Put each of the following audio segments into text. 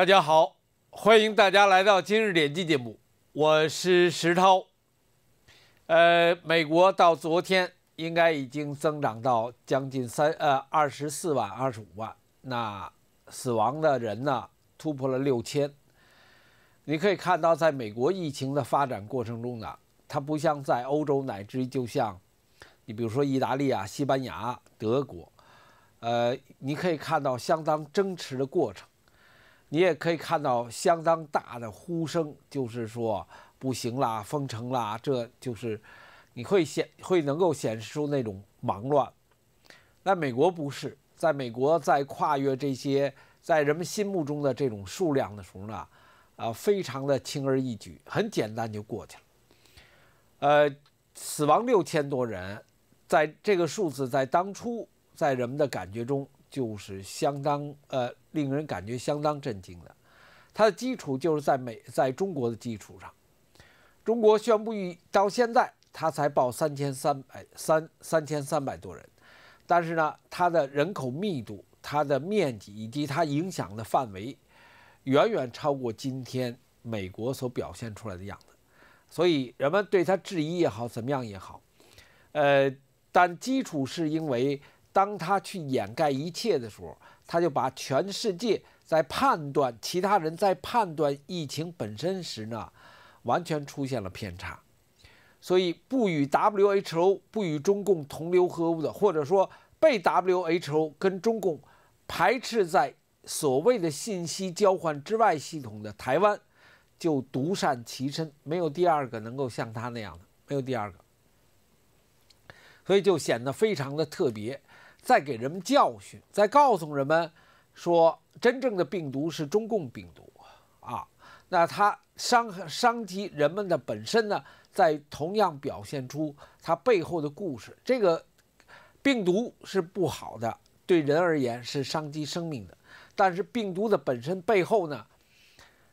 大家好，欢迎大家来到今日点击节目，我是石涛。呃，美国到昨天应该已经增长到将近三呃二十四万、二十五万，那死亡的人呢突破了六千。你可以看到，在美国疫情的发展过程中呢，它不像在欧洲乃至就像你比如说意大利啊、西班牙、德国，呃，你可以看到相当争持的过程。你也可以看到相当大的呼声，就是说不行啦，封城啦，这就是你会显会能够显示出那种忙乱。那美国不是，在美国在跨越这些在人们心目中的这种数量的时候呢，啊，非常的轻而易举，很简单就过去了。呃，死亡六千多人，在这个数字在当初在人们的感觉中。就是相当呃，令人感觉相当震惊的。它的基础就是在美，在中国的基础上。中国宣布到现在，它才报三千三百三三千三百多人，但是呢，它的人口密度、它的面积以及它影响的范围，远远超过今天美国所表现出来的样子。所以人们对它质疑也好，怎么样也好，呃，但基础是因为。当他去掩盖一切的时候，他就把全世界在判断其他人在判断疫情本身时呢，完全出现了偏差。所以不与 WHO 不与中共同流合污的，或者说被 WHO 跟中共排斥在所谓的信息交换之外系统的台湾，就独善其身，没有第二个能够像他那样的，没有第二个，所以就显得非常的特别。在给人们教训，在告诉人们说，真正的病毒是中共病毒啊。那它伤害、伤及人们的本身呢，在同样表现出它背后的故事。这个病毒是不好的，对人而言是伤及生命的。但是病毒的本身背后呢，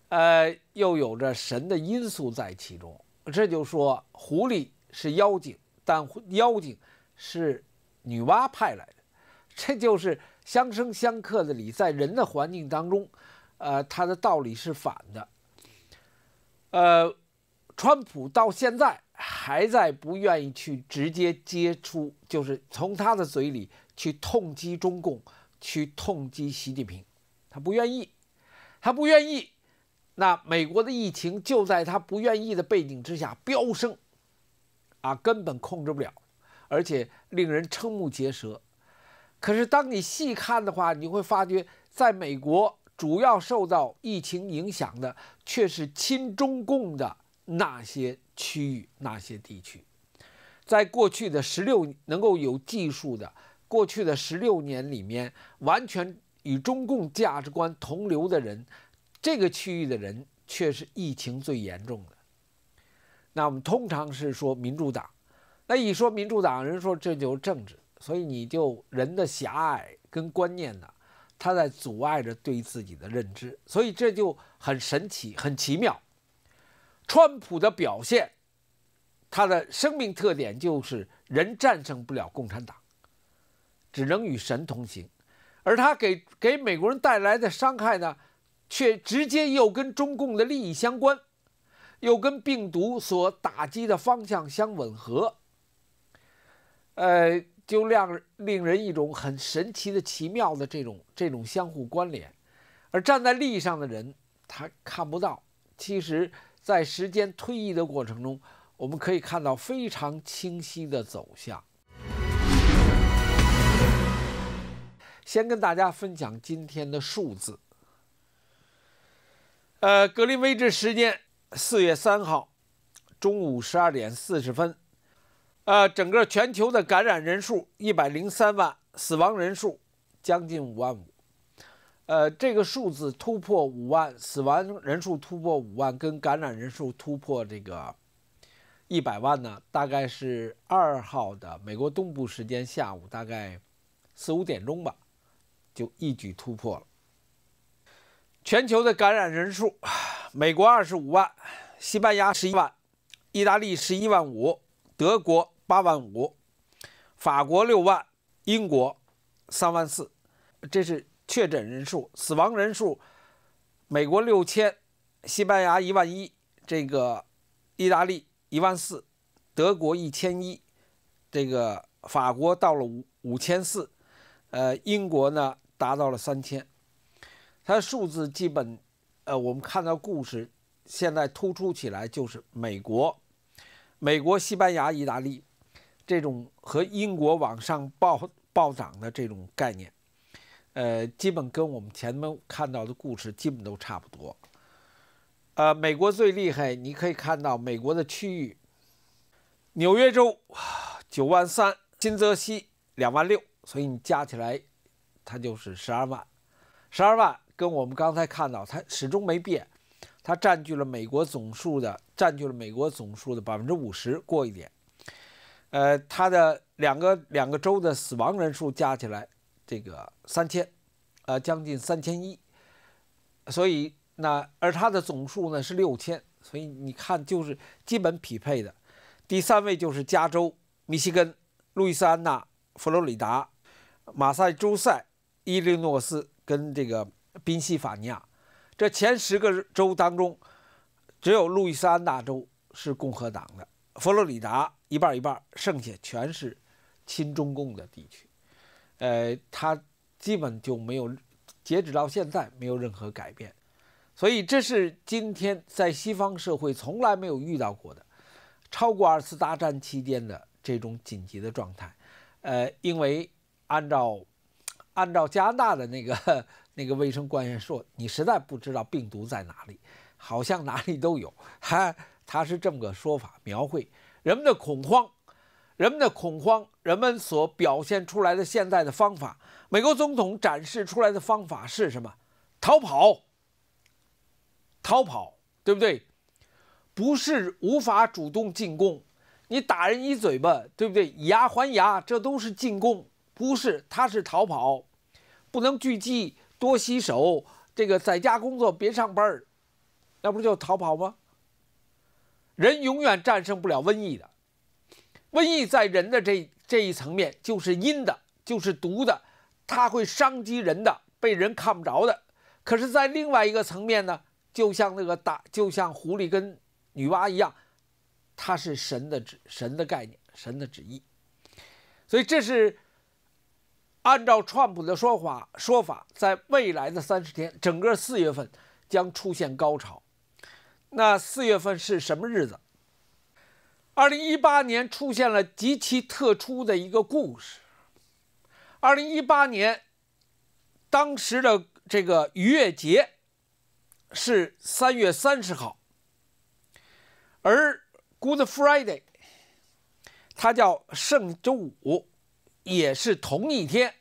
呃，又有着神的因素在其中。这就说狐狸是妖精，但妖精是女娲派来的。这就是相生相克的理，在人的环境当中，呃，它的道理是反的。呃，川普到现在还在不愿意去直接接触，就是从他的嘴里去痛击中共，去痛击习近平，他不愿意，他不愿意。那美国的疫情就在他不愿意的背景之下飙升，啊，根本控制不了，而且令人瞠目结舌。可是，当你细看的话，你会发觉，在美国主要受到疫情影响的却是亲中共的那些区域、那些地区。在过去的十六能够有技术的过去的十六年里面，完全与中共价值观同流的人，这个区域的人却是疫情最严重的。那我们通常是说民主党，那一说民主党，人说这就是政治。所以你就人的狭隘跟观念呢，它在阻碍着对自己的认知，所以这就很神奇、很奇妙。川普的表现，他的生命特点就是人战胜不了共产党，只能与神同行，而他给给美国人带来的伤害呢，却直接又跟中共的利益相关，又跟病毒所打击的方向相吻合，呃。就亮令人一种很神奇的、奇妙的这种这种相互关联，而站在利益上的人他看不到。其实，在时间推移的过程中，我们可以看到非常清晰的走向。先跟大家分享今天的数字。呃，格林威治时间四月三号中午十二点四十分。呃，整个全球的感染人数一百零三万，死亡人数将近五万五。呃，这个数字突破五万，死亡人数突破五万，跟感染人数突破这个一百万呢，大概是二号的美国东部时间下午大概四五点钟吧，就一举突破了全球的感染人数。美国二十五万，西班牙十一万，意大利十一万五，德国。八万五，法国六万，英国三万四，这是确诊人数、死亡人数。美国六千，西班牙一万一，这个意大利一万四，德国一千一，这个法国到了五五千四，呃，英国呢达到了三千。它数字基本呃，我们看到故事现在突出起来就是美国、美国、西班牙、意大利。这种和英国往上爆暴涨的这种概念，呃，基本跟我们前面看到的故事基本都差不多。呃，美国最厉害，你可以看到美国的区域，纽约州九万三，新泽西两万六，所以你加起来，它就是十二万，十二万跟我们刚才看到它始终没变，它占据了美国总数的占据了美国总数的百分之五十过一点。呃，他的两个两个州的死亡人数加起来，这个三千，呃，将近三千一，所以那而他的总数呢是六千，所以你看就是基本匹配的。第三位就是加州、密西根、路易斯安那、佛罗里达、马萨诸塞、伊利诺斯跟这个宾夕法尼亚，这前十个州当中，只有路易斯安那州是共和党的，佛罗里达。一半一半，剩下全是亲中共的地区，呃，它基本就没有，截止到现在没有任何改变，所以这是今天在西方社会从来没有遇到过的，超过二次大战期间的这种紧急的状态，呃，因为按照按照加拿大的那个那个卫生官员说，你实在不知道病毒在哪里，好像哪里都有，哈，他是这么个说法描绘。人们的恐慌，人们的恐慌，人们所表现出来的现在的方法，美国总统展示出来的方法是什么？逃跑，逃跑，对不对？不是无法主动进攻，你打人一嘴巴，对不对？以牙还牙，这都是进攻，不是，他是逃跑，不能聚集，多洗手，这个在家工作，别上班儿，那不就逃跑吗？人永远战胜不了瘟疫的，瘟疫在人的这这一层面就是阴的，就是毒的，它会伤及人的，被人看不着的。可是，在另外一个层面呢，就像那个大，就像狐狸跟女娲一样，它是神的旨，神的概念，神的旨意。所以，这是按照川普的说法说法，在未来的三十天，整个四月份将出现高潮。那四月份是什么日子？二零一八年出现了极其特殊的一个故事。二零一八年，当时的这个逾越节是三月三十号，而 Good Friday，它叫圣周五，也是同一天。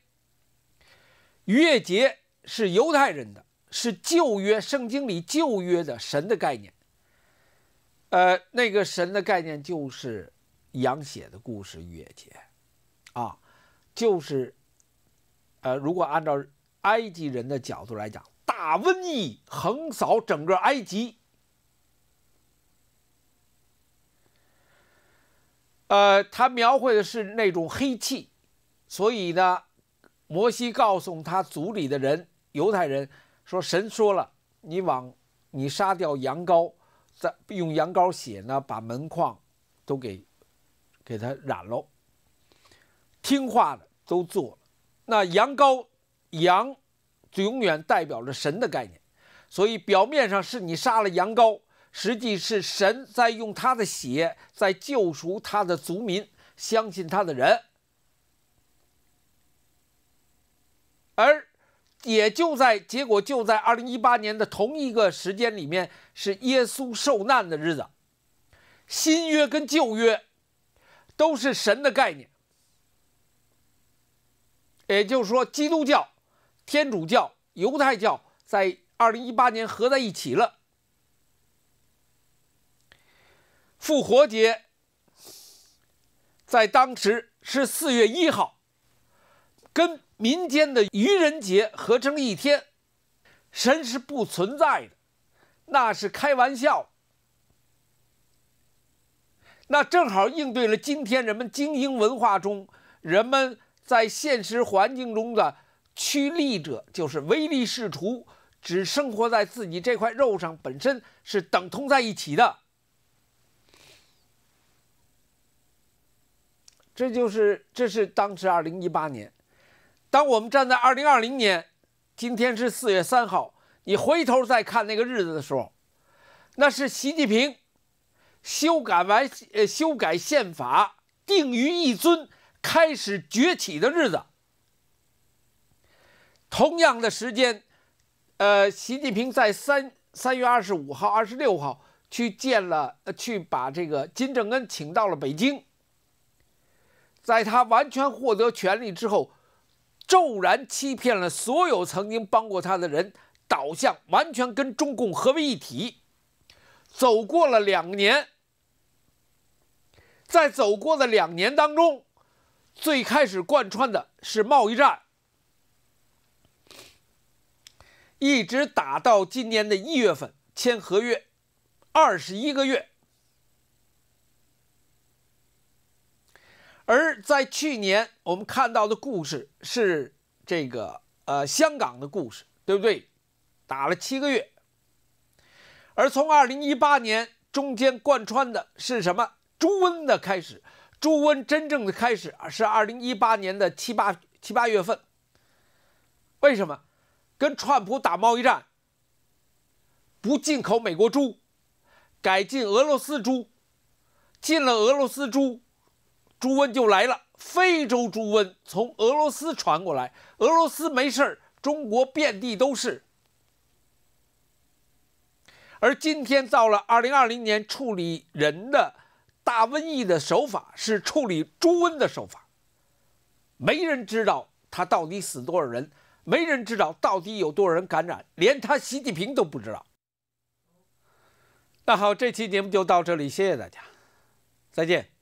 逾越节是犹太人的，是旧约圣经里旧约的神的概念。呃，那个神的概念就是羊血的故事，逾越节，啊，就是，呃，如果按照埃及人的角度来讲，大瘟疫横扫整个埃及，呃，他描绘的是那种黑气，所以呢，摩西告诉他族里的人，犹太人说，神说了，你往，你杀掉羊羔。在用羊羔血呢，把门框都给给他染喽。听话的都做了。那羊羔，羊永远代表着神的概念，所以表面上是你杀了羊羔，实际是神在用他的血在救赎他的族民，相信他的人。也就在结果就在二零一八年的同一个时间里面，是耶稣受难的日子。新约跟旧约都是神的概念，也就是说，基督教、天主教、犹太教在二零一八年合在一起了。复活节在当时是四月一号。跟民间的愚人节合成一天，神是不存在的，那是开玩笑。那正好应对了今天人们精英文化中，人们在现实环境中的趋利者，就是唯利是图，只生活在自己这块肉上，本身是等同在一起的。这就是，这是当时二零一八年。当我们站在二零二零年，今天是四月三号，你回头再看那个日子的时候，那是习近平修改完呃修改宪法定于一尊开始崛起的日子。同样的时间，呃，习近平在三三月二十五号、二十六号去见了，去把这个金正恩请到了北京，在他完全获得权力之后。骤然欺骗了所有曾经帮过他的人，导向完全跟中共合为一体。走过了两年，在走过的两年当中，最开始贯穿的是贸易战，一直打到今年的一月份签合约，二十一个月。而在去年，我们看到的故事是这个呃香港的故事，对不对？打了七个月。而从二零一八年中间贯穿的是什么？猪瘟的开始。猪瘟真正的开始是二零一八年的七八七八月份。为什么？跟川普打贸易战，不进口美国猪，改进俄罗斯猪。进了俄罗斯猪。猪瘟就来了，非洲猪瘟从俄罗斯传过来，俄罗斯没事中国遍地都是。而今天到了2020年处理人的大瘟疫的手法，是处理猪瘟的手法，没人知道他到底死多少人，没人知道到底有多少人感染，连他习近平都不知道。那好，这期节目就到这里，谢谢大家，再见。